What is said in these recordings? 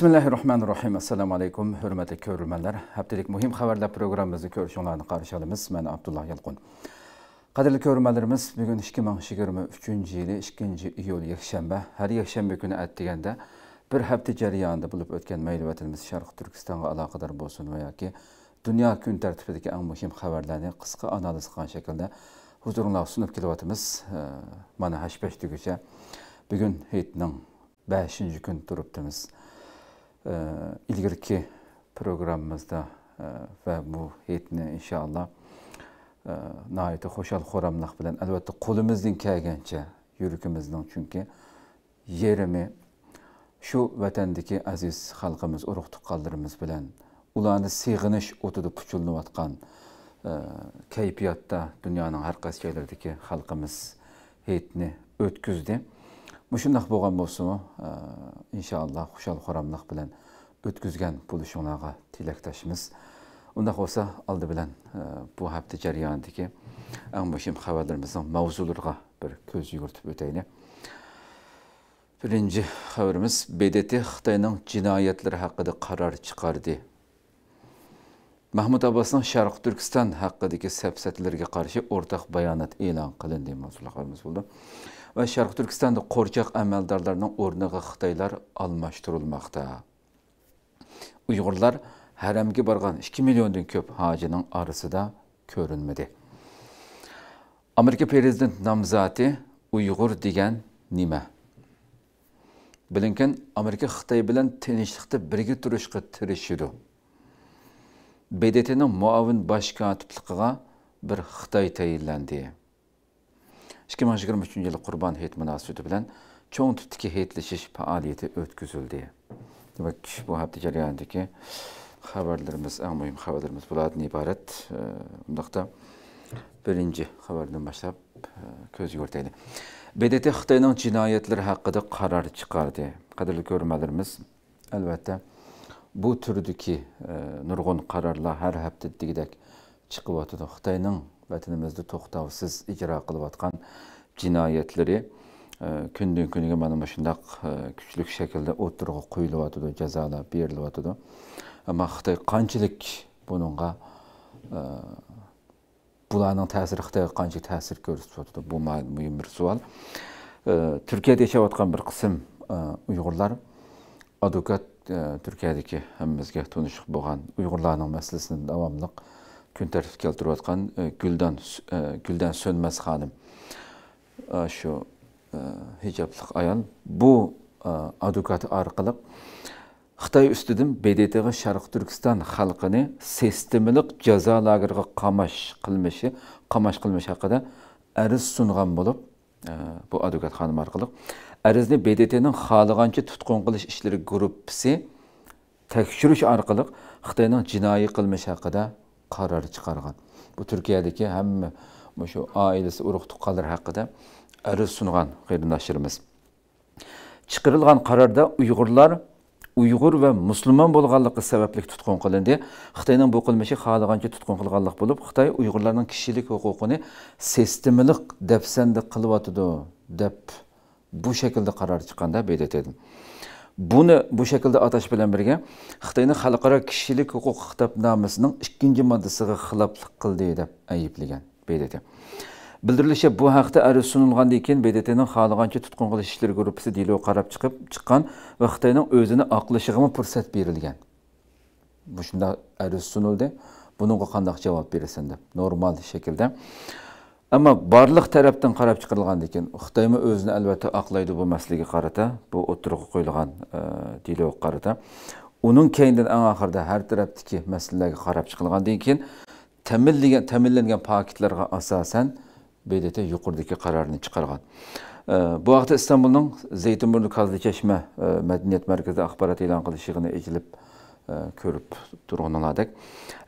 bismillahi rohmanir rohim assalomu alaykum hurmatli ko'rurmanlar haftalik muhim xabarlar programmamizni ko'rishinglarni qarshi olamiz man abdulloh yalqin qadrli ko'rurmanlarimiz bugun ikki ming yigirma uchinchi yili ikkinchi iyul yakshanba har yakshanba kuni atdeganda bir hafta jarayonida bo'lib o'tgan mayli sharq turkistonga aloqador bo'lsin va yoki dunyo kun tartibidagi eng muhim xabarlarni qisqa analiz qilgan shaklda huzuringlarga sunib kelyapmiz mana hash pash bugun hayitning beshinchi kun turibdimiz ilgirki programmamizda e, ve bu heytni inshaalloh e, nihoyatda hoşal xo'ramliq bilen elbette qo'limizdan kelgancha yuragimizning çünkü yerimi şu vatandaki aziz halkımız, xalqimiz tukallarımız bilen ulanı ularni otudu puçulunu puchilnayotgan e, kayfiyatda dunyoning har qaysi joylaridagi halkımız heytni ötküzdü. mushundoq bo'lgan bo'lsinmi e, inshaalloh xushal xuramliq bilan o'tkazgan bo'lishinglarga tilakdoshmiz undaq bo'lsa oldi bilan e, bu hafta jarayonidagi eng muhim xabarlarimizning mavzulariga bir ko'z yugurtib o'taylik birinchi xabarimiz bdt xitoyning jinoyatlari haqida qaror chiqardi mahmud abbosning sharq turkiston haqidagi safsatlarga qarshi o'rtaq bayonot e'lon qilindi mavzularimiz bo'ldi ва Шарқ Тұркістанды қоршақ әкімдерлердің орнына Хитайлар алмастырылmaktadır. Уйғурлар барған 2 миллионнан көп хажының арасында көрінмеді. Америка президент Намзати деген неме? Білгенмен Америка Хитайымен теңшілікте бірге тұрушы тірішіді. Бететінің мұавин басқа аттылығына бір Хитай тейінленді. 2023 yılı Qurban Heyit münasibəti bilan çoğun tutki heytləşiş fəaliyyəti ötküzüldü. Demek bu həftə cəryanındakı xəbərlərimiz, haberlerimiz mühüm xəbərlərimiz bunlardan ibarət. Ee, Bundaqda birinci xəbərdən başlayıb e, göz yürütəyli. BDT Xitayının cinayətləri haqqında qərar çıxardı. Qadirli görmələrimiz Elbette. bu türdəki e, nurgun qərarlar hər həftə digidək çıxıb atdı. Xitayının vatanimizda to'xtovsiz ijro qilayotgan jinoyatlari e, kundan kuniga mana shundoq e, kuchli shaklda o'tirg'i qo'yilyotidi jazolab berilyotidi ammo xitoy qanchalik bunga e, bularning ta'siri xitoyga qancha ta'sir ko'rsatyotidi bu muhim bir savol turkiyada yashayotgan bir qism uyg'urlar advokat turkiyadagi hammamizga tunishib bo'lgan uyg'urlarning masalasini davomliq күн тәртіпке келтіріп жатқан гүлдан гүлдан сөнмәс ханым şu hicablıq ayan bu e, adukatı arqılıq Xitay üstüdün BDT-ği Şərq Türkistan xalqını sistemlik cəza lagırğı qamaş qılmışı, qamaş qılmış haqqında əriz sunğan olub e, bu adukat xanım arqılıq. Ərizni BDT-nin xalıqancı tutqun qılış işləri qrupsi təkşürüş arqılıq Xitayının cinayi qılmış haqqında qaror chiqargan bu Türkiye'deki hem shu ailesi urug' tuqqanlar haqida arz sungan qarindoshlarimiz chiqarilgan kararda uyg'urlar uyg'ur ve Müslüman bo'lganligi sababli tutkun qilindi xitoyning bu qilmishi xohlagancha tutqun qilganlik bo'lib xitoy uyg'urlarning kishilik huquqini sistemalik dafsanda qilyotidi deb bu shaklda qaror chiqqanda belirtadi buni bu shaklda atash bilan birga xitoyni xalqaro kishilik huquq xitobnomasining ikkinchi moddasiga xiloflik qildi deb ayblagan bdt bildirilishicha bu haqda arz sunilgandan keyin bdtning xohlagancha tutqun qilish ishlar gruppasi delov qarab chiqib chiqqan va xitoyning o'zini oqlashig'a fursat berilgan bu shunda arz sunildi bunga qandoq javob berasan deb normal shaklda Amma barlıq tərəfdən qarab çıxırılğan ekan, Xitoymi o'zini albatta aqlaydi bu masalaga qarata, bu o'tirg'i qo'yilgan e, dialog qarata. Uning keyindan eng oxirida har tarafdagi masalalarga qarab chiqilgandan keyin ta'minlangan ta'minlangan paketlarga asosan BDT yuqoridagi qarorni chiqargan. E, bu vaqtda İstanbulning Zeytinburnu Kazlı Çeşmə e, Mədəniyyət Mərkəzi axbarat elan qilish yig'ini ejilib көріп тұрғын аладық.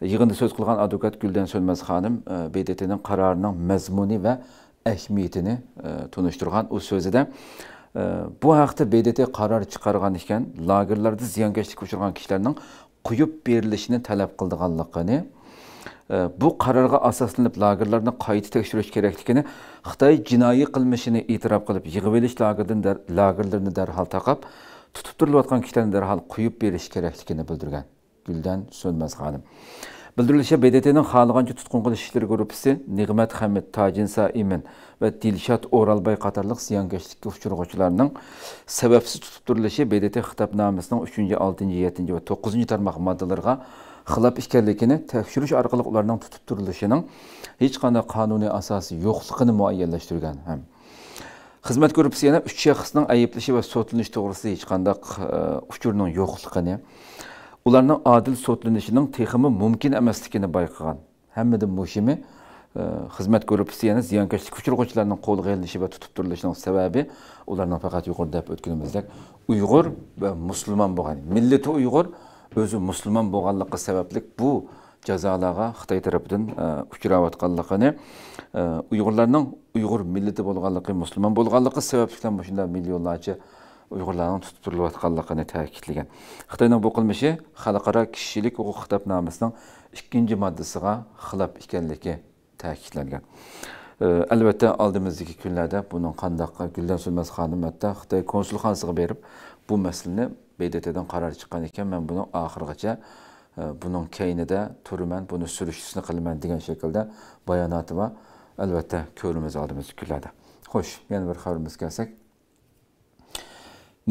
Иғынды сөз қылған адвокат Гүлден Сөлмәз ханым бейдетінің қарарының мәзмуни вә әхмиетіні тұныштырған ол сөзі де бұл хақта бейдеті қарар шығарған екен лагерлерді зиянкештікке ұшырған кісілердің құйып берілішіні тәләп қылдығанлығыны бұл қарарға асасlanып лагерлерді қайта тексеріш керектігіні қытай жинайы қылмышыны итирап қылып жығып еліш лагерлерді дәрхал тақап tutib turilayotgan kitlar darhol quyib berish kerakligini bildirgan guldan so'lmas xonim bildirilishicha bdtning xohlagancha tutqun qilish ishlari gruppasi nig'mat hamid tojin va dilshod o'ralbay qatorliq ziyonkashlikka uchrag'uvchilarning tutib turilishi bdt xitobnomasining uchinchi oltinchi yettinchi va to'qqizinchi tarmoq moddalariga xilof ekanligini tekshirish orqali ularning tutib turilishining hech qanday qonuniy asosi xizmat korpusi yana uch shaxsning ayblanishi va sudlanishi to'g'risida hech qanday e, uchurning yo'qligini ularning adil sudlanishining texmi mumkin emasligini bayqagan hammadan muhimi e, xizmat korpusi yana ziyonkashlikka uchrag'uvchilarning qo'lga ilinishi va tutib turilishining sababi ularning faqat yuqorida aytib o'tganimizdek uyg'ur va musulmon bo'lgan millati uyg'ur o'zi musulmon bo'lganligi sababli bu jazolarga xitoy tarafidan e, uchrayotganligini uyg'urlarning uyg'ur millati bo'lganligi musulmon bo'lganligi sababdan shunday millionlarcha uyg'urlarning tutib turilayotganligini ta'kidlagan xitoyning bu qilmishi xalqaro kishilik huquq xitobnomasining ikkinchi moddasiga xilof ekanligi ta'kidlangan albatta oldimizdagi kunlarda buning qandaq guldan so'lmas xonim hatto xitoy konsulxonasiga berib bu masalani bdtdan qaror chiqqan ekan men buni oxirigacha buning kaynida turaman buni surishtisini qilaman degan shaklda bayonoti va albatta ko'rimiz oldimizga kuladi xo'sh yana bir xabarimizga kelsak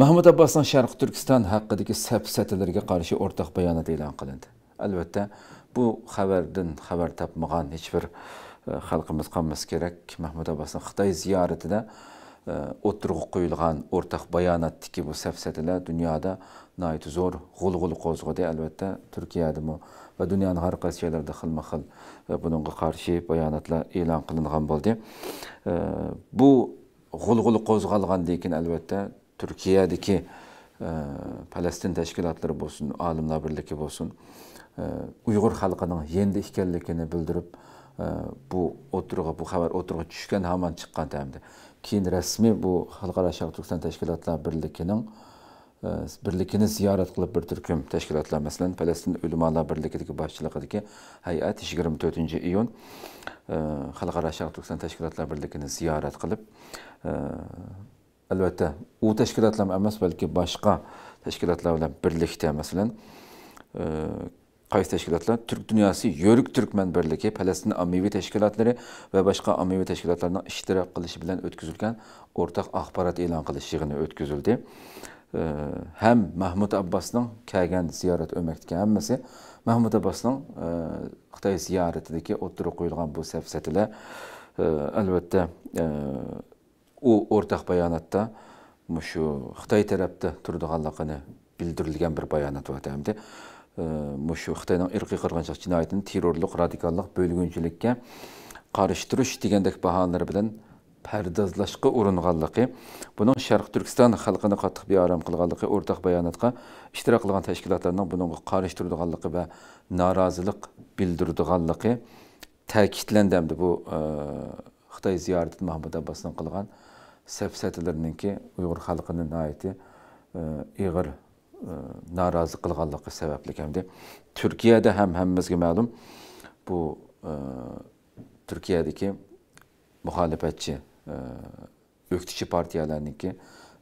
mahmud abbosning sharq turkiston haqidagi safsatalarga qarshi o'rtoq bayonot e'lon qilindi albatta bu xabardan xabar topmagan hech bir e, xalqimiz qolmasa kerak mahmud abbosni xitoy ziyoratida e, o'tirg'i qo'yilgan o'rtoq bayonotdiki bu safsatalar dunyoda zo'r g'ulg'ul qo'zg'adi albatta turkiyadami va dunyoning har qaysi joylarida xilma xil bununga qarshi bayonotlar e'lon qilingan bo'ldi bu g'ulg'ul qo'zg'algandan e, e, e, keyin albatta turkiyadagi palastin tashkilotlari bo'lsin olimlar birligi bo'lsin uyg'ur xalqining yendi ekanligini bildirib bu o'tirg'a bu xabar o'tirg'a tushgan hamon chiqqan hamda keyin rasmiy bu xalqaro sharq turkiston tashkilotlar birlikini ziyorat qilib bir turkum tashkilotlar masalan falastin ulamolar birligidagi boshchiligidagi hay'at yigirma to'rtinchi iyun xalqaro sharq turkiston tashkilotlar birligini ziyorat qilib albatta u tashkilotlar emas balki boshqa tashkilotlar bilan birlikda masalan qaysi tashkilotlar turk dunyosi yo'rik turkman birligi falastin ommaviy tashkilotlari va boshqa ommaviy tashkilotlarning ishtirok qilishi bilan o'tkazilgan o'rtaq axborot e'lon qilish yig'ini o'tkazildi ham mahmud abbosning kelgan ziyorat o'makdagi hammasi mahmud Abbasın xitoy ziyoratidagi o'ttirib qo'yilgan bu safsatalar albatta u o'rtaq bayonotda shu xitoy tarafda turadiganligini bildirilgan bir bayanat var hamda shu e, xitoyning irqi qirg'inchilik jinoyatini terrorlik radikallik bo'lgunchilikka qarshi turish degandek bahonalar bilan pardozlashga uringanligi buning sharq turkiston xalqini qattiq bearom qilganligi o'rtaq bayonotga ishtirok qilgan tashkilotlarning bunga qarash turadiganligi va norozilik bildirdiganligi ta'kidlandi bu e, xitoy ziyorati mahmud abbosning qilgan safsatalarninki uyg'ur xalqini noiti e, ig'ir e, norozi qilganligi sababli hamda turkiyada ham hammamizga ma'lum bu turkiyadagi muxolifatchi ürktiçi ee, partiyalarındaki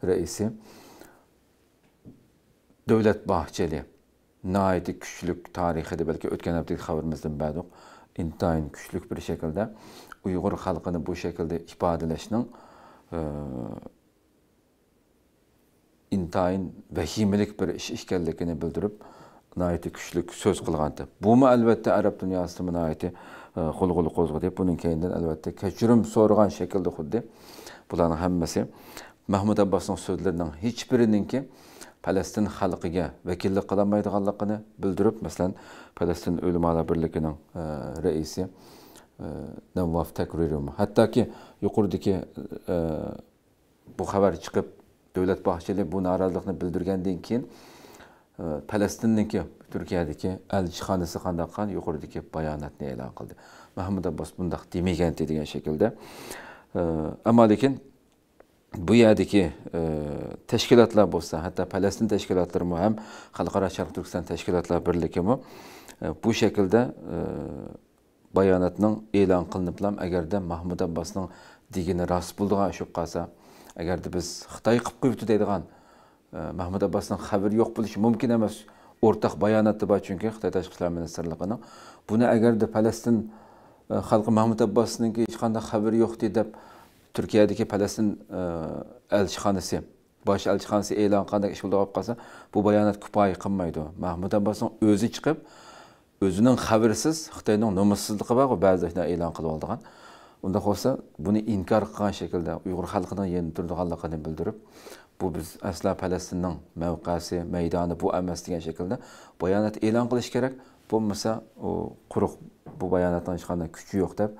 reisi devlet Bahçeli nəhayəti küçlük tarixi də bəlkə ötən həftəki xəbərimizdən bəduq intayin küçülük bir şekilde Uygur halkını bu şekilde ifadələşinin e, intayin vəhiməlik bir iş işkəlliyini bildirip nəhayəti küçülük söz qılğandı. Bu mu əlbəttə ərəb dünyasının nəhayəti g'ulg'ul e, qo'zg'adib buning keyindan albatta kechirim so'ragan shaklda xuddi bularni hammasi mahmud abbosning so'zlarining hech birininki Palestin xalqiga vakillik qilolmaydiganligini bildirib masalan Palestin ulamolar birligining e, raisi e, Navvaf Takririm hattoki yuqoridagi e, bu xabar chiqib davlat boshchiligi bu norozilikni bildirgandan keyin e, Palestinniki turkiyadagi al jihadisi yuqoridagi bayonotni e'lon qildi mahmud abbos bundoq demagan degan shaklda ammo lekin bu yerdagi e, tashkilotlar bo'lsa hatto falastin tashkilotlarimi ham xalqaro sharq turkiston tashkilotlar birligimi e, bu shaklda e, bayonotning e'lon qilinib ham agarda mahmud abbosning degani rost bo'ldigan shub qolsa agarda biz xitoy qilib qo'yibdi deydigan mahmud abbosning xabari yo'q bo'lishi mumkin emas o'rtaq bayonoti Taşkı chunki xitoy Bunu eğer de buni halkı falastin e, xalqi mahmud işkanda hech qanday xabari de deb turkiyadagi falastin e, elchixonasi bosh elchixonasi e'lon kandaki ish bo'lib qolsa bu bayonot kifoya qilmaydi mahmud abbosning o'zi chiqib o'zining xabarsiz xitoyning nomussizligi bor ba'zi e'lon qilib oldigan unda bunu buni inkor qilgan shaklda uyg'ur yeni yenib halkını bildirib bu biz asla falastinning mavqasi maydoni bu emas degan shaklda bayonot e'lon qilish kerak bo'lmasa u quruq bu bayonotni hech qanday kuchi yo'q deb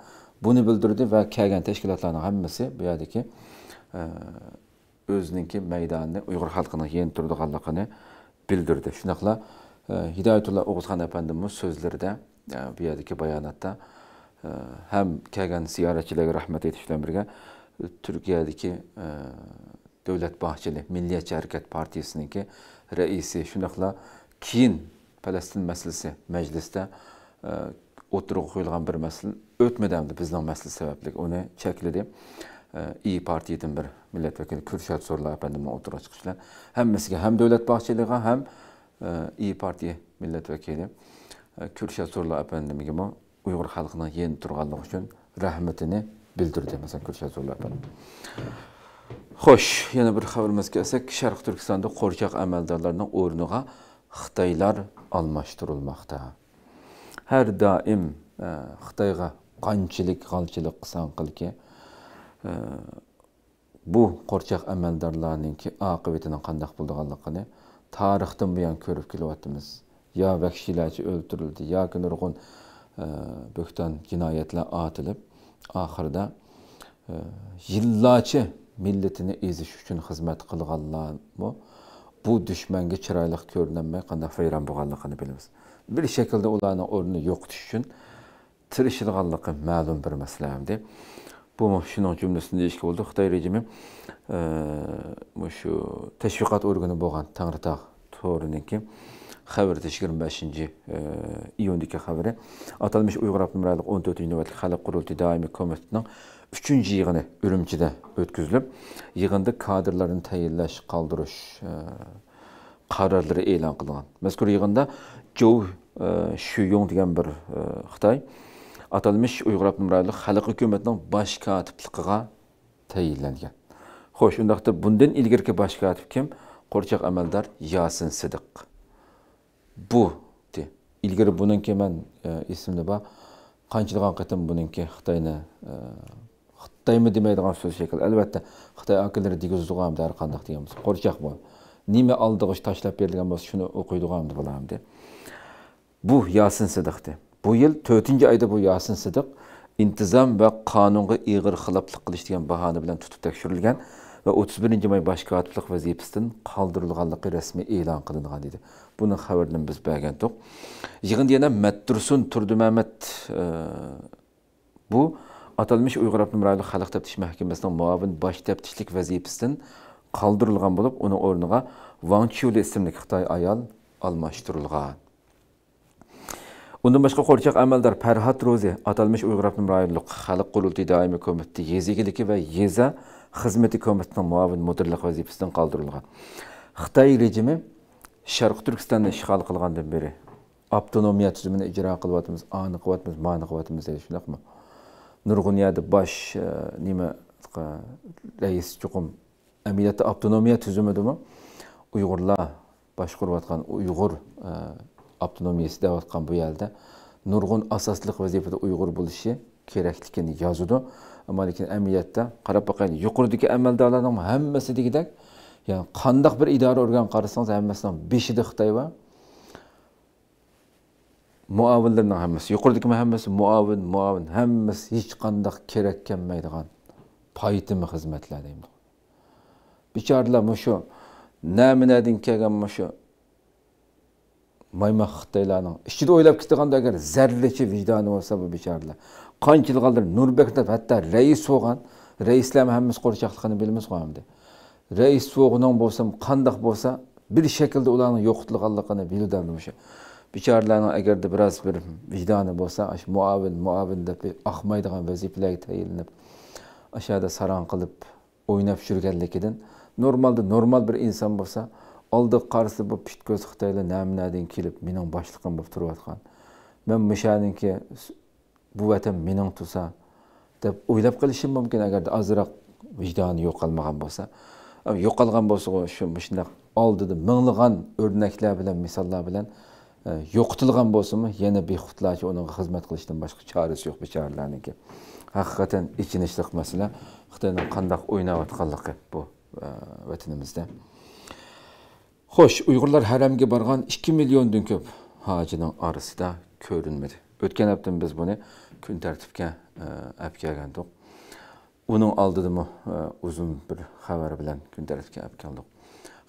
buni bildirdi va kelgan tashkilotlarning hammasi bu yerdagi e, o'ziniki maydonni uyg'ur xalqini yen turadiganligini bildirdi shunaqla e, hidoyatulla o'g'izxon apandimiz so'zlarida e, bu yerdagi bayonotda ham kelgan ziyoratchilarga rahmat aytish bilan birga turkiyadagi Dövlət Bahçeli Milliyyətçi Hərəkət Partiyasiniki rəisi, şunaqla Kiyin Fələstin məsələsi məclisdə e, oturuq qoyulğan bir məsələ ötmədəmdi bizdən məsələ səbəblik. Onu çəkildi. E, İyi Partiyadan bir millət vəkili Kürşad Sorla əpəndimə oturuq çıxışlar. Həmməsi həm Dövlət Bahçeliyə, həm e, İyi Partiya millət vəkili Kürşad Sorla əpəndimə bu Uyğur xalqının yeni turğanlıq üçün rəhmətini bildirdi. Məsələn Kürşad Sorla əpəndim. Xoş, yenə bir xəbərimiz gəlsək, Şərq Türkistanda qorxaq əməldarlarının oyruğa Xitaylar almaşdırılmaqda. Hər daim ə, e, Xitayğa qançilik, qalçılıq qısan qıl ki, ə, e, bu qorxaq əməldarlarınınki aqibətinin qandaq bulduğanlığını tarixdən bu yan görüb gəliyətimiz. Ya vəhşiləci öldürüldü, ya ki nurğun e, böhtan cinayətlər atılıb, axırda yıllarca milletini ezish hizmet xizmat qilganlarmi bu dushmanga chiroyli ko'rinolmay qandoq vayron bo'lganligini bilamiz bir shaklda ularni o'rnini yo'qotish uchun tirishilganligi ma'lum bir masala deb bu şunun cümlesinde ilişki oldu. Xitay rejimi e, şu teşvikat organı boğan Tanrıtağ toruninki xəbər 25-ci e, iyundakı xəbəri atalmış Uyğur Avtomobillik 14-cü növbəli xalq qurultayı daimi komitəsinin үшінші жиыны үрімчіде өткізіліп, иығынды қадырларын тәйелләш, қалдырыш қарарлары елан қылған. Мәскүр иығында жоу Шуйон деген бір Қытай, аталмыш ұйғыр апнымырайлық қалық үкеметінің башқа атыптылыққа тәйелләнген. Хош, ұндақты бұндың үлгерке башқа қатып кем? Қорчақ әмәлдар Ясын Сыдық. Бұ қанчылыған қытым бұның ке Қытайны Қытайымы демейдіған сөз шекіл. Әлбәтті, Қытай әкілері дегі жүзуғамды әрқандық дегеніміз. Қорчақ бол Неме алдығыш ташлап берілген болса, шыны оқидығамды боламды. Bu Yasin Sıdıq'tı. Bu yıl 4. ayda bu Yasin Sıdıq intizam ve kanunga iğir xilaplık kılış degan бағаны білен tutup tekşürülgen ve 31. may başkatılık vazifesinden kaldırılganlıqı resmi elan kılıngan dedi. Bunun haberini biz belgendik. Yığın bu аталмыш Uyghur Abdum Халық xalq taftish mahkamasining muavin bosh taftishlik vazifasidan qoldirilgan bo'lib, uning o'rniga Wang Chuli ismli Xitoy ayol almashtirilgan. Undan boshqa qo'rchoq amaldor Farhat Ro'zi atalmish Uyg'ur Abdum rayonluq xalq qurultiy yeza muavin rejimi Sharq beri ijro ma'ni Nurguniyada baş e, nima rais chuqum amilata avtonomiya tuzumidimi uyg'urlar boshqurayotgan uyg'ur e, avtonomiyasi deyotgan bu yerde nurg'un asaslık vazifada uyg'ur bo'lishi kerakligini yozudi ammo lekin amaliyotda qarab boqaylik yuqoridagi amaldorlarning hammasi degidek ya'ni qandaq bir idare organ qarasangiz hammasining beshida xitoy va muavinlarning hammasi yuqoridagi hammasi muavin muavin hammasi hech qandaq kerak kelmaydigan paytimi xizmatlar deydi bechoralar mana shu naminadan kelgan mana shu maymoq xitoylarning ichida o'ylab ketganda agar zarracha vijdoni bo'lsa bu bechoralar qancha yilqaldir nurbeklar hatto rais bo'lgan raislar hammamiz qo'rchoqligini bilamiz hamda rais so'g'ining bo'lsa qandoq bo'lsa bir shaklda ularni yo'qotilganligini biladi o'sha Bikarlarına əgər də biraz bir vicdanı bolsa, aş muavin, muavin də bir axmaydığan vəzifələr təyinlib, aşağıda saran qılıb oynab yürgənlikidən normalda normal bir insan bolsa, aldı qarşı bu pit göz Xitaylı nəminədən kilib mənim başlığım olub turuyatqan. Mən müşahidin ki bu vətən mənim tusa deyə oylab qılışım mümkün əgər də azraq vicdanı yoxalmağan bolsa. Yo'qolgan bo'lsa shu shundoq oldida minglag'an o'rnaklar bilan misollar bilan Э, yo'qitilgan bo'lsinmi yana behuflachi unga xizmat qilishdan boshqa chorasi yo'q bechoralarniki haqiqatdan ichinishliq masala xitoyni qandoq o'ynayotganligi bu e, vatanimizda xo'sh uyg'urlar haramga borgan ikki milliondan ko'p hojining orasida ko'rinmadi o'tgan hafta biz buni kun tartibga e, olib kelgandik uning oldidami e, uzun bir xabar bilan kun tartibga olib keldik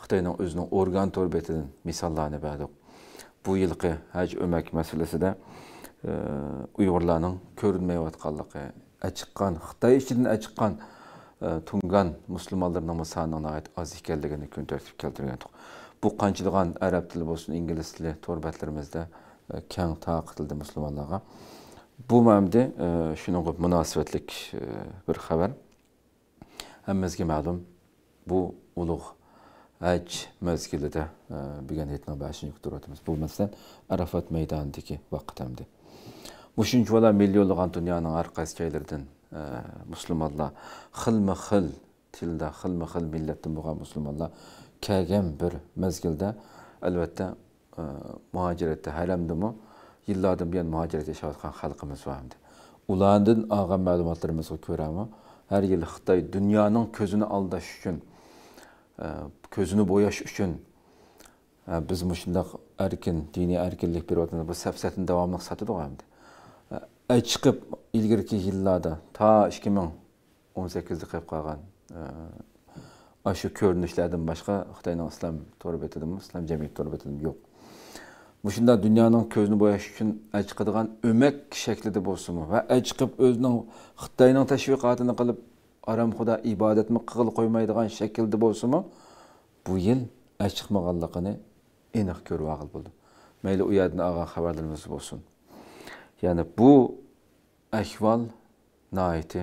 xitoyning o'zining organ torbetidan misollarni berdik bu de haj Uyghurlarının masalasida e, uyg'urlarning ko'rinmayotganligi Hıhtay xitoy ichidan e, tungan musulmonlarning sonining ait az hikayelerini kun tartibga keltirgan bu qanchaligan arab tili bo'lsin ingliz tili e, kent taakıtıldı musulmonlarga bu e, gibi münasifetlik e, bir xabar Hemizgi ma'lum bu ulug' masjidida bo'lgan etno bashini bu bo'lmasdan arafat maydonidagi vaqtimda mushunchavala millionlagan dunyoning har qaysi joylaridan e, musulmonlar xilma xil tilda xilma xil millatdan bo'lgan musulmonlar kelgan bir mezgilda albatta e, muhojiratda haramdimi yillardan buyon muhojirat yashayotgan xalqimiz bor ulardan olgan ma'lumotlarimizga ko'rami har yili xitoy dunyoning ko'zini aldash uchun e, ko'zini boyaş üçün e, biz shundoq erkin diniy erkinlik beryapmiz bu safsatni davomli satadi endi chiqib e, ilgariki yillarda to ikki ming o'n sakkizda qilib qolgan görünüşlərdən e, başqa boshqa xitoyning islom to'ri betidimi islom yox. Bu betidimi dünyanın mushunda boyaş üçün bo'yash uchun achiqadigan o'mak shaklida bo'lsinmi va achiqib o'zining xitoyning tashviqotini qilib aram xudo ibodatni qil qo'ymaydigan shaklda bolsunmu? bu yil ash chiqmaganligini aniq ko'rib og'il bo'ldi mayli u yerdan olgan xabarlarimiz bo'lsin ya'ni bu ahvol noiti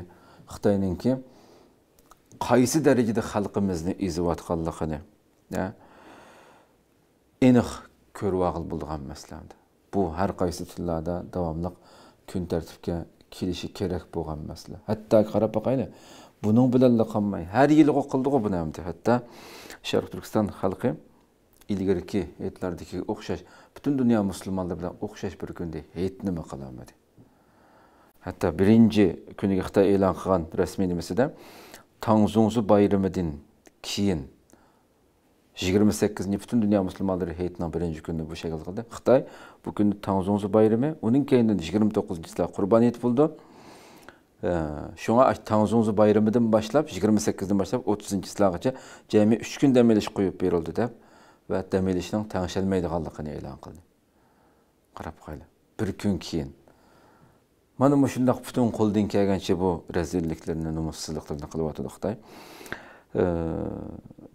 xitoyninki qaysi darajada xalqimizni ezayotganligini aniq ko'rib og'il bo'lgan masalada bu har qaysi tillarda davomli kun tartibga kelishi kerak bo'lgan masala hatto qarab boqayli бұның біләлі қаммай әр ел оқылды ғой бұны әмді хәтта шарқ түркістан халқы илгерки этлардики оқшаш бүтін дүния мұсылмандар білән оқшаш бір күнде этнімі қаламады хәтта бірінші күніге қытай елан қылған рәсми де таңзоңзу байрамыден кейін 28-ni бүтін dünya мұсылмандары heyetinden бірінші күні bu şekilde kıldı. Xitay bu gün Tangzongzu bayramı. Onun keyinden 29 cisla құрбан et болды Şuna Tanzunuzu bayramıdan başlap, 28'den başlap, 30 silahıca cemi 3 gün demeliş koyup verildi de ve demelişinin tanışılmaydı kallıkını ilan kıldı. Qarap qayla. Bir gün kiyin. keyin. Mana mushundoq butun qo'ldan kelgancha bu razilliklarni, nomussizliklarni qilib o'tadi Xitoy.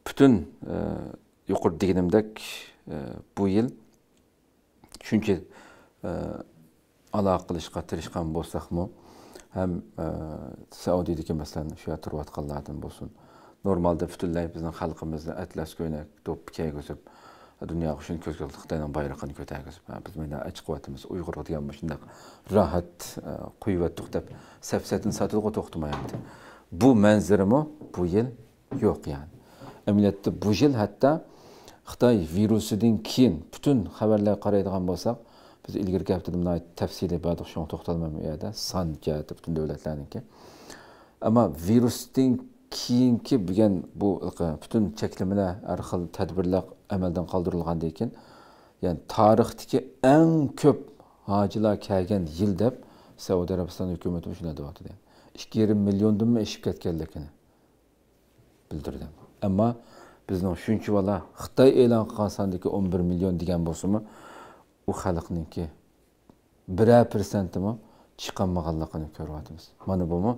Butun e, yuqori deganimdek e, bu yil shuncha e, aloqa qilishga tirishgan bo'lsakmi, ham e, saudiyadagi masalan shu yoqda rivojat bo'lsin normalda butunlay bizni xalqimizni atlas ko'ynak do'ppiga o'sib dunyoga shuni ko'zga xitoyni bayrog'ini ko'targizib biz mana chiqyapmiz uyg'urga degan shundoq rohat e, quyvatdiq deb safsatini sotuvga to'xtamayapti bu manzirimi bu yil yo'q ya'ni amaliyotda bu yil hatto xitoy virusidan keyin butun xabarlarga qaraydigan bo'lsak biz ilgargi haftada buni tafsiliy bardoq shunga to'xtalmayman u yerda son jihati butun davlatlarniki ammo virusning keyingi bo'lgan bu butun cheklamalar har xil tadbirlar amaldan qoldirilgandan keyin ya'ni tarixdagi eng ko'p hojilar kelgan yil deb saudiya arabiston hukumati shunday deyapti ikki yarim milliondanmi eshib ketganligini bildirdi ammo bizning shuncha bola xitoy e'lon qilgan sondagi o'n bir million degan bo'lsinmi u xalqniki biror persentimi chiqolmaganligini ko'ryapmiz mana bumi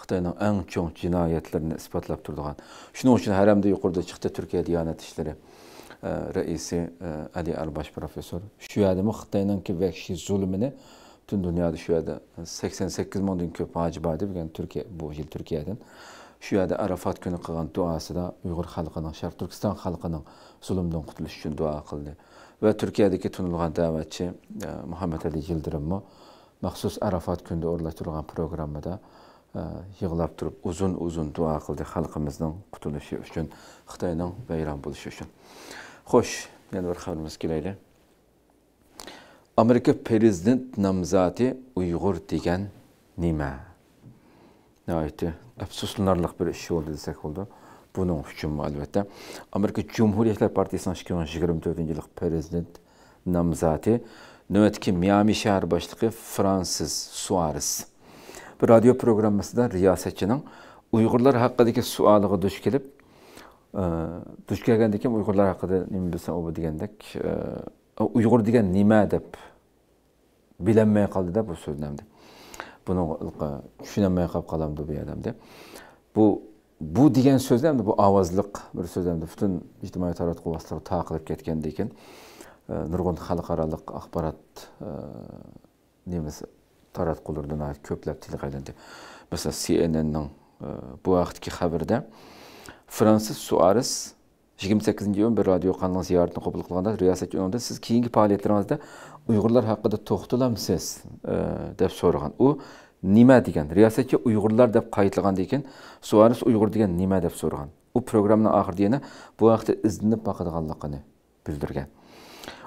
xitoyning eng cho'ng jinoyatlarini isbotlab turadigan shuning uchun haramda yuqorida chiqdi turkiya diyonat ishlari e, raisi e, ali arbash professor shu yerdami xitoyninki vahshiy zulmini butun dunyoda shu yerda e, sakson sakkiz mingdan ko'p hoji bor degan turkiya bu yil turkiyadan shu yerda arafat kuni qilgan duosida uyg'ur xalqining sharq turkiston xalqining zulmdan qutulish uchun duo qildi va turkiyadagi tunilgan da'vatchi e, muhammad ali yildirimmi maxsus arafat kunida o'rnatilgan programmada e, yig'lab turib uzun uzun duo qildi xalqimizning qutulishi uchun xitoyning bayram bo'lishi uchun xo'sh yana bir xabarimiz kelaylik amerika prezident nomzodi uyg'ur degan nima afsuslanarli bir ish bo'ldi desak bo'ladi bunun hukumi albatta amerika Cumhuriyetler Partisi'nin ikki ming yigirma to'rtinchi yil prezident nomzodi navbatdagi miami shahar boshlig'i fransiz suares radio programmasida riyosatchining uyg'urlar haqidagi suoliga duch kelib e, duch kelgandan keyin uyg'urlar haqida nima bilsa u degandek uyg'ur degan nima bilenmeye kaldı da bu so'zni buni tushunolmay e, qolib qolamdi bu odamda bu bu деген so'z endi bu ovozliq bir сөз endi butun ijtimoiy taratquv vositalari taqilib ketganda ekan nurg'un xalqaroliq axborot e, nemis taratqulardan ko'plab tilga aylandi masalan cnn e, bu vaqtgi xabarida fransiz suares yigirma sakkizinchi iyun bir радио qabul qilganda siz keyingi uyg'urlar haqida e, deb so'ragan nima degan riyosatga uyg'urlar deb qaytilganda ekan suares uyg'ur degan nima deb so'ragan u programmani oxirida yana bu haqda izlanib boqadiganligini bildirgan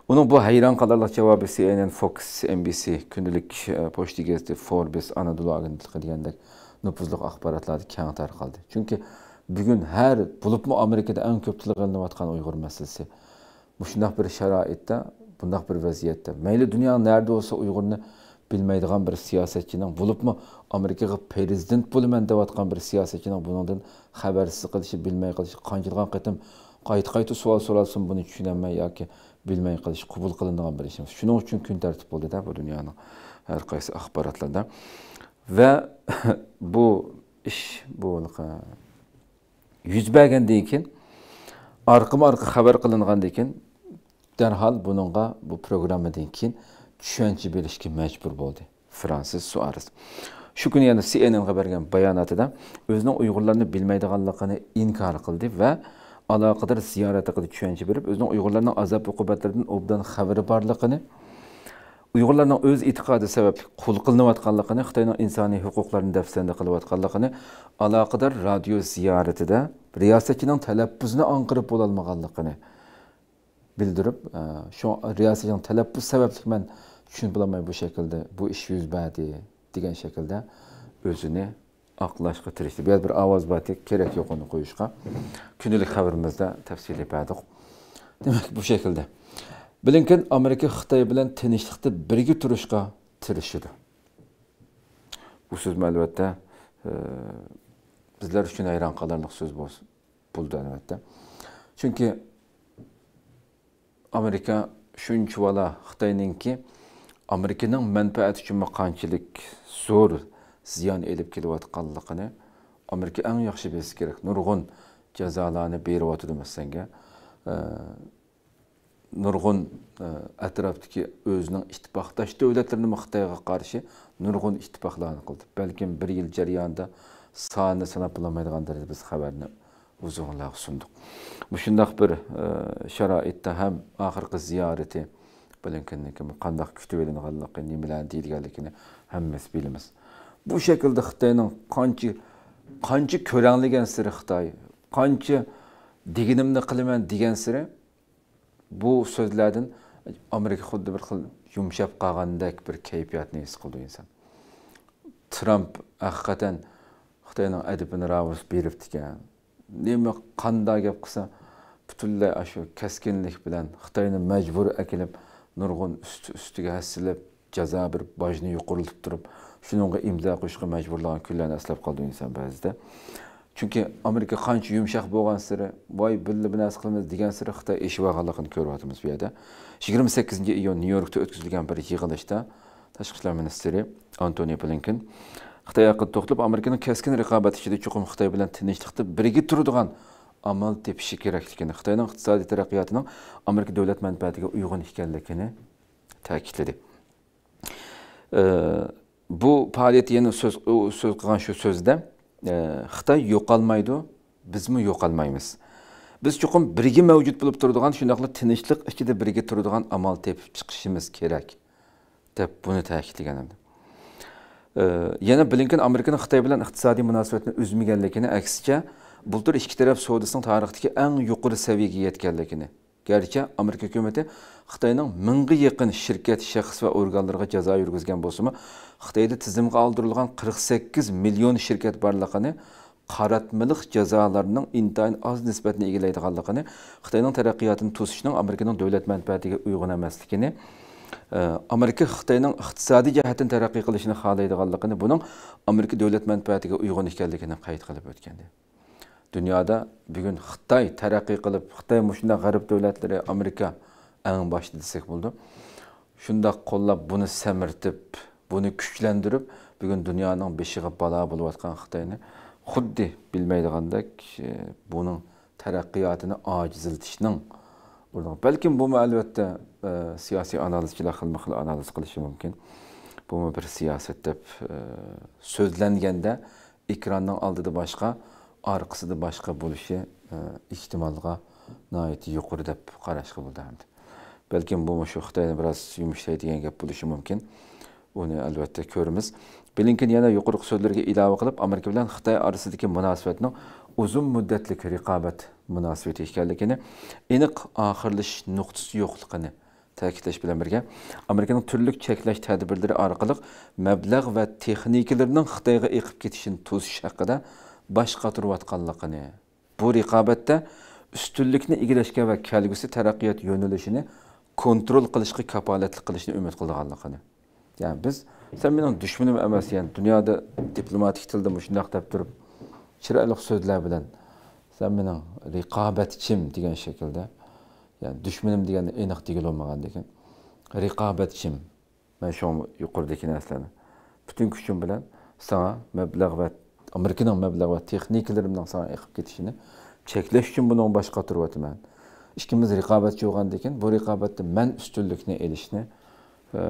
uning bu hayran qolarliq javobi cnn fox nbc kundalik e, pochta gazeti forbes anadolu agentligi degandek nupuzli axborotlarda keng tarqaldi chunki bugun har bo'libmi amerikada en eng ko'p tilg'ilinayotgan uyg'ur masalasi shundoq bir sharoitda bunlar bir vaziyatda mayli dunyo narida bo'lsa uyg'urni bilmeydiğin bir siyasetçinin bulupmu Amerika'ya prezident bulumen dep atkan bir siyasetçinin bunundan habersiz kılışı bilmey kılışı kanjılgan qetim qayt qayta sual soralsın bunu düşünenmey yoki bilmey qilish qabul qilinadigan bir ishimiz shuning uchun kun tartib bo'ldida bu dunyoni har qaysi axborotlarda ve bu iş bu yuz bergandan keyin orqama orqa xabar qilingandan deyken derhal buningga bu programmadan deyken түшүнчү билишке мажбур болду франсис суарес shu kuni yana cnnga bergan bayonotida o'zining uyg'urlarni bilmaydiganligini inkor qildi va aloqador ziyorat haqida tushuncha berib o'zining uyg'urlarning azob uqubatlaridan obdan öz xabari borligini uyg'urlarning o'z e'tiqodi sababli qul qilinayotganligini xitoyning insoniy huquqlarini dafsanda qilayotganligini aloqador radio ziyoratida riyosatchining talaffuzini anqirib bildirip bildirib e, shu riyosatchining talaffuz sababli ben tushunib bilolmay bu shaklda bu ish yuz berdi degan shaklda o'zini oqlashga tirishdi bu yerda bir ovoz bordik kerak yo'q uni qo'yishga kundalik xabarimizda tafsiliy berdik demak bu shaklda blinken amerika xitoy bilan tinchlikda birga turishga tirishadi bu so'z albatta e, bizlar uchun hayron qolarliq so'z bo'ldi albatta chunki amerika shunchavala xitoyninki amerikaning manfaati uchun qanchalik zo'r ziyon elib kelayotganligini amerika eng yaxshi bilsa kerak nurg'un jazolarni beryotidi sanga nurg'un e, atrofdagi özünün ittifoqdosh davlatlarini xitoyga qarshi nurg'un ittifoqlarni qildi balkim bir yil jarayonida soni sanab bo'lolmaydigan biz xabarni huzurlarga sundiq bu shundoq bir e, sharoitda ham oxirgi ziyorati bilinkindan keyin qandoq kutib ilinganligi nimalar deyilganligini hammasi bilamiz bu shaklda xitoyning qancha qancha ko'ranligan siri xitoy qancha deganimni qilaman degan siri bu so'zlardan amerika xuddi bir xil yumshab qolgandek bir kayfiyatni his qildi inson tramp haqiqatan xitoyning adibini ravus beribdi ekan nima qanday gap qilsa butunlay shu kaskinlik bilan xitoyni majbur akilib nurg'un üst ustiga hassilib jazo bir bojni yuqorilib turib shuningga imzo qo'yishga majburlagan kunlarni aslab qoldi inson ba'zida chunki amerika qancha yumshoq bo'lgan siri voy billa bir narsa qilamiz degan siri xitoy eshib olganligini ko'ryapmiz bu yerda yigirma sakkizinchi iyun nyu yorkda o'tkazilgan bir yig'ilishda tashqi ishlar ministri antoni blinkin xitoy haqida to'xtalib amerikaning keskin raqobat ichida chuqur xitoy bilan tinchlikda birga turadigan amal tepishi kerakligini xitoyning iqtisodiy taraqqiyotining amerika davlat manfaatiga uyg'un ekanligini ta'kidladi bu faoliyat yana so'z so'z qilgan shu so'zda e, xitoy yo'qolmaydi bizmi yo'qolmaymiz biz chuqur birga mavjud bo'lib turadigan shundoqla tinchlik ichida birga turadigan amal tepib chiqishimiz kerak deb buni ta'kidlagan edi yana blinken amerikani xitoy bilan iqtisodiy munosabatni uzmaganligini aksicha bultur ikki taraf savdosining tarixdagi eng yuqori saviyaga yetganligini garchi amerika hukumati xitoyning mingga yaqin shirkat shaxs va organlarga jazo yurgizgan bo'lsimi xitoyda tizimga oldirilgan 48 million shirkat borligini qaratmaliq jazolarning intayin oz nisbatni egallaydiganligini xitoyning taraqqiyotini to'sishning amerikaning davlat manfaatiga uyg'un emasligini e, amerika xitoyning iqtisodiy jihatdan taraqqiy qilishini xohlaydiganligini buning amerika davlat manfaatiga uyg'un ekanligini qayd qilib o'tgandi dünyada bugün Xitay terakki kılıp, Xitay muşunda garip devletleri, Amerika en başta desek buldu. Şunda kolla bunu semirtip, bunu güçlendirip, bugün dünyanın beşiği bala bulup atkan Xitay'ını xuddi bilmeydiğindek e, bunun terakkiyatını aciziltişinin Buradan. Belki bu mu elbette e, siyasi analizçiler xilma xil analiz kılışı mümkün. Bu mu bir siyasette deb e, sözlengende ekrandan aldığı başka orqasida boshqa bo'lishi ehtimolga nihoyat yuqori deb qarashga bo'ldi hamda balkim bu shu xitoyni biroz yumshaydigan gap bo'lishi mumkin uni albatta ko'ramiz bilinkin yana yuqori so'zlarga ilova qilib amerika bilan xitoy orasidagi munosabatning uzun muddatli raqobat munosabati ekanligini aniq oxirlash nuqtasi yo'qligini ta'kidlash bilan birga amerikaning turli cheklash tadbirlari orqali mablag' va texnikalarning xitoyga eqib ketishini to'sish haqida bosh qotirayotganligini bu raqobatda ustunlikni egallashga va kelgusi taraqqiyot yo'nalishini kontrol qilishga kapolatlik qilishni umid qilganligini ya'ni biz sen mening dushmanim emas ya'ni dunyoda diplomatik tilda shundoq deb turib chiroyli so'zlar bilan sen mening raqobatchim degan shaklda ya'ni dushmanim degani aniq deyilolmagan ekan raqobatchim mana shu yuqoridagi narsalarni butun kuchim bilan sana mablag' va amerikaning mablag'i va texnikalari bilan san iqib ketishini cheklash uchun buni bosh qotiryapman ikkimiz raqobat bo'lgandan keyin bu raqobatda man ustunlikni ilishni e,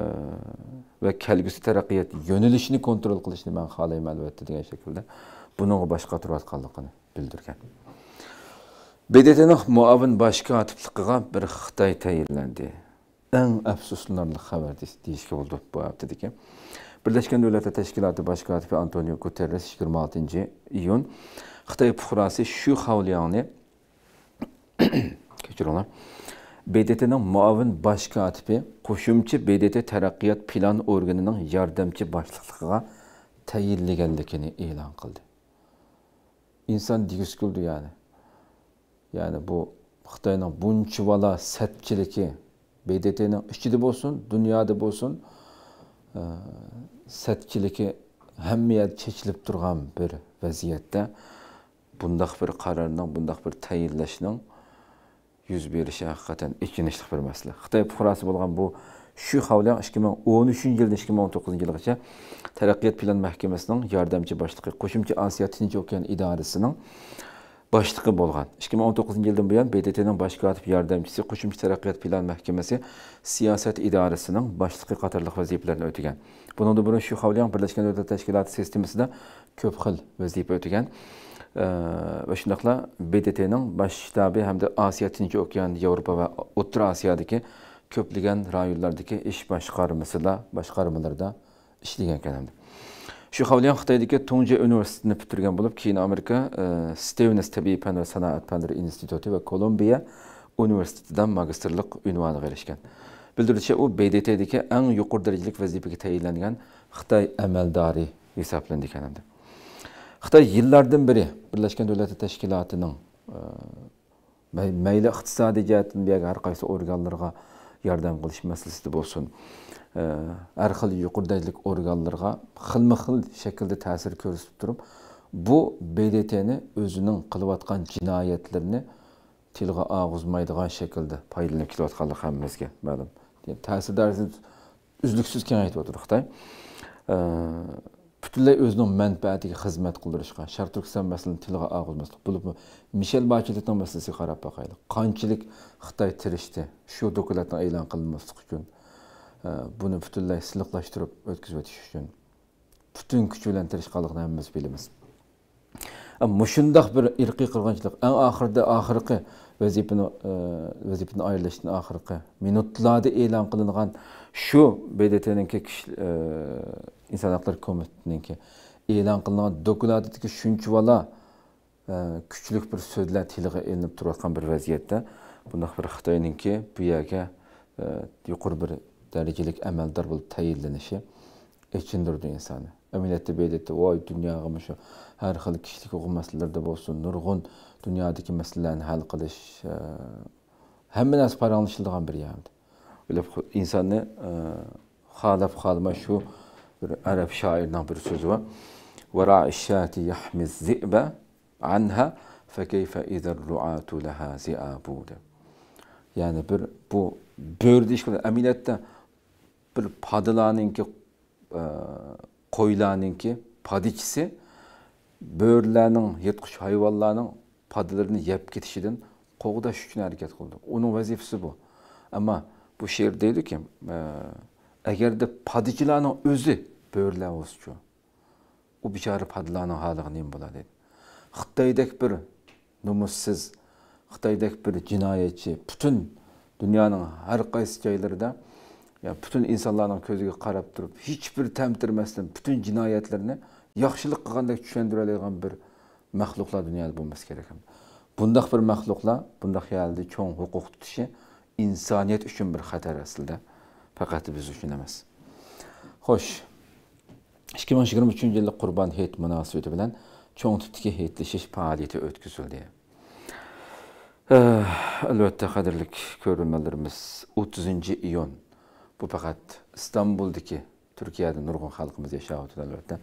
va kelgusi taraqqiyot yo'nalishini kontrol qilishni man xohlayman albatta degan shaklda buninga bosh qotirayotganligini bildirgan BDT'nin muavin başka atıplıqığa bir Xitay təyirləndi. Ən əfsuslanarlı xəbər deyişki oldu bu həftədəki. Birleşken Devletler Teşkilatı Başkatibi Antonio Guterres 26 iyun Xitoy fuqarosi shu Havliyani kechiringlar. BDT'nin muavin bosh kotibi qo'shimcha BDT terakkiyat plan organining yordamchi boshlig'iga tayinlaganligini ilan qildi. İnsan degiskuldi ya'ni. Ya'ni bu Xitoyning bunçuvala vala BDT'nin BDTning ichida dünyada dunyoda bo'lsin, satchiligi hammaga chechilib turgan bir vaziyatda bundoq bir qarorning bundoq bir tayinlashning yuz berishi haqiqatan ikkinchlik bir masala xitoy fuqarosi bo'lgan bu shu havlan ikki ming o'n uchinchi yildan ikki ming o'n to'qqizinchi yilgacha taraqqiyot plan mahkamasining yordamchi boshlig'i qo'shimcha osiyo tinch okean idorasining başlığı bo'lgan 2019 yildan buyon bdtning bosh kotib yordamchisi qo'shimcha taraqqiyot plan mahkamasi siyosat idorasining boshlig'i qatorliq vazifalarni o'tagan bundan burun shu havliyon birlashgan davlatlar tashkiloti sistemasida ko'p xil vazifa o'tagan e, va shundoqla bdtning bosh shtabi hamda osiyo tinch okeani yevropa va o'rta osiyodagi ko'plagan rayonlardagi ish boshqarmasida boshqarmalarda ishlagan ekan Шухавлиян Қытайдеке Тунже университетіні бітірген болып, кейін Америка Стивенс табиғи пән вә санаат пәндері институты вә Колумбия университетіден магистрлық magistrlik ғайрешкен. Білдірілше, о БДТ-деке әң юқыр дәрежелік вәзіпеге тәйілленген Қытай әмәлдари есапланды yillardan beri Birlashgan Davlatlar Tashkilotining e, mayli iqtisodiy har qaysi organlarga yordam qilish har xil yuqoridagidek organlarga xilma xil shaklda ta'sir ko'rsatib turib bu bdtni o'zining qilayotgan jinoyatlarini tilga og'izmaydigan shaklda foydalanib kelayotganligi hammamizga ma'lum ta'sir darajasini uzluksiz kengaytib o'tdi xitoy butunlay o'zining manfaatiga xizmat qildirishga shar turkiston masalan tilga og'izmaslik bo'lib mishel bacheletning masalasiga qarab boqaylik qanchalik xitoy tirishdi шу dokumentni e'lon qilinmaslik uchun Э, buni butunlay silliqlashtirib o'tkazib o'tish uchun butun kuch bilan tirishqanligini hammamiz bilamiz mushundoq bir irqiy qirg'inchilik eng oxirida oxirgi vazifani e, vazifani ayrilishdan oxirgi minutlarda e'lon qilingan shu BDT'ninki kişi, e, İnsan Hakları Komitesi'ninki elan kılınan dokuladaki e, kuchli bir so'zlar tilgi elinip turayotgan bir vaziyatda Bundak bir Xtay'ninki bu yerga e, bir dərəcəlik əməldar olub təyinlənişi ekindirdi insanı. Əməliyyatda belə etdi, vay dünya qamışı, hər xil kişilik hüquq məsələlərdə olsun, nurğun dünyadakı məsələlərini həll qilish, e, həmin az paranlaşıldığı bir yerdir. Belə insanı e, xalaf xalma şu bir ərəb şairinin bir sözü var. وراء الشاة يحمي الذئب عنها فكيف إذا الرعاة لها زئابون. Yani bir bu böğürdə iş qılır. Əməliyyatda bir padilarninki e, qo'ylarninki padichisi böğürlerinin yirtqich hayvonlarning padilarini yeb ketishidan qo'g'dash uchun harakat qildi uning vazifasi bu ammo bu she'r deydiki agarda e, padichilarni o'zi bo'rilar bo'lsachu u bechora padilarni halı neyim bo'ladi dedi xitoydek bir nomussiz xitoydek bir jinoyatchi butun dunyoning har qaysi joylarida Ya bütün insanların gözüge karab durup, hiçbir temtirmezden bütün cinayetlerini yaxşılık kılganda düşündürülüyen bir mehlukla dünyada bulması gereken. Bundak bir mehlukla bundaq geldi çoğun hukuk tutuşu, insaniyet için bir xatar aslında. Fakat biz üçün emez. Xoş. 2023 yıllık Kurban Heyt münasibeti bilen çoğun tutki heytleşiş faaliyeti ötküzüldü. Elbette kadirlik görülmelerimiz 30. iyon bu faqat istanbuldagi turkiyada nurg'un xalqimiz yashayotgan albatta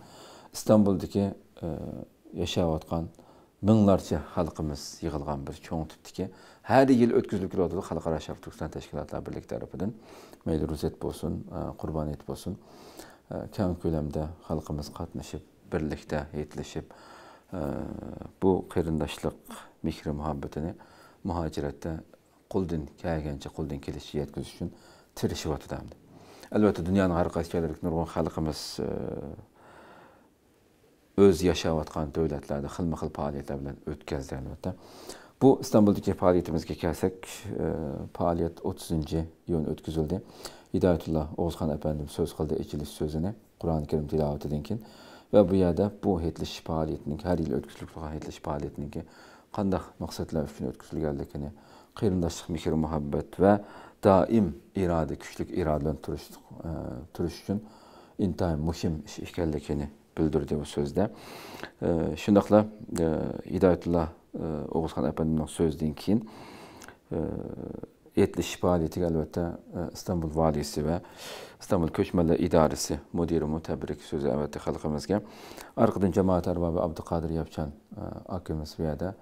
istanbuldagi e, yashayotgan minglarcha xalqimiz yig'ilgan bir cho'ng tipdiki har yil o'tkazilib kelayotgan xalqaro sharq turkiston tashkilotlari birlik tarafidan mayli ruzet bo'lsin e, qurbon it bo'lsin e, kam ko'lamda xalqimiz qatnashib birlikda yetilishib bu qarindoshlik mehr muhabbatini muhojiratda qo'ldan kelgancha qo'ldan kelishicha yetkazish uchun tirishyapti hamda albatta dunyoni har qaysi joylarida nurg'un xalqimiz e, o'z yashayotgan davlatlarda xilma xil faoliyatlar bilan o'tkazdi albatta bu istanbuldagi faoliyatimizga kelsak e, faoliyat o'ttizinchi yil o'tkazildi hidoyatulloh o'g'izxon apandim so'z qildi ichilish so'zini qur'oni karim tilovatidan keyin va bu yerda bu hetlish faoliyatining har yili o'tkazilib turgan hetlish faoliyatiniki qandaq maqsadlar uchun o'tkazilganligini qarindoshlik mehr muhabbat va daim irade, küçük iraden turuştuk, e, turuş üçün muhim iş bildirdi bu sözde. E, şundaqla e, Hidayətullah e, Oğuzxan əpəndinin sözdən ki, e, yetiliş fəaliyyəti əlbəttə e, İstanbul valisi ve İstanbul Köçmələr İdaresi müdiri təbrik sözü əvətdi xalqımızga. Arqıdın cəmaət ərbabı Abdülqadir Yapçan e, akimiz vədə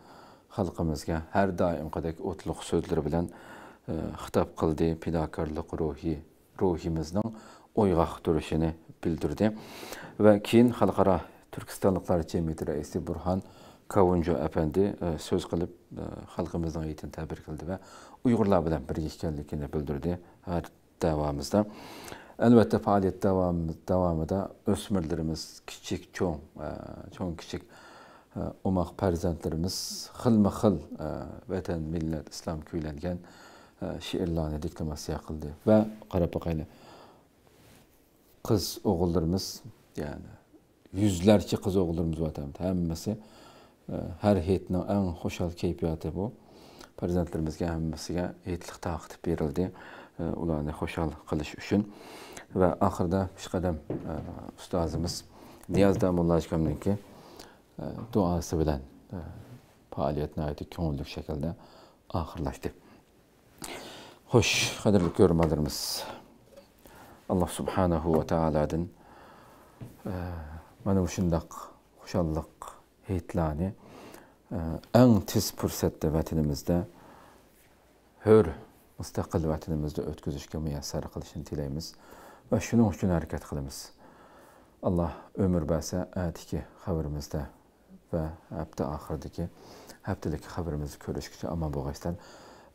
xalqımızga her daim qədək otluq sözləri bilen. Э, хитап қылды пидакарлық рухи рухимизнің ойғақ тұрышыны білдірді вә кейін халықара түркістанлықтар жемиеті рәйісі бұрхан кавунжо әпәнді э, сөз қылып халқымыздың етін тәбір қылды вә ұйғырлар білән бірге екенлігін білдірді әр davamızda. Elbette faaliyet devamı, devamı da ösmürlerimiz, küçük, çoğun, e, çoğun küçük e, umak perzentlerimiz şiirlarni deklamasiya qildi va qarab boqaylik qiz o'g'illarimiz ya'ni yuzlarcha qiz o'g'illarimiz bor hammasi e, har hetni eng xushal kayfiyati bu farzandlarimizga hammasiga hetlik taqib berildi e, ularni xushal qilish uchun va oxirida peshqadam e, ustozimiz niyoz damulla akamniki duosi bilan faoliyatni aytib ko'ngilli shaklda oxirlashdi Hoş, qadirli görmələrimiz. Allah subhanahu ve Teala'dan, e, mənə uşundaq xuşallıq heytlani e, ən tez fürsətdə vətənimizdə hür müstəqil vətənimizdə ötküzüşkə müyəssər qilishini tiləyimiz və şunun üçün hərəkət qilimiz. Allah ömür bəsə haberimizde ve və həftə axırdakı haberimizi xəbirimizi ama bu boğaysdan.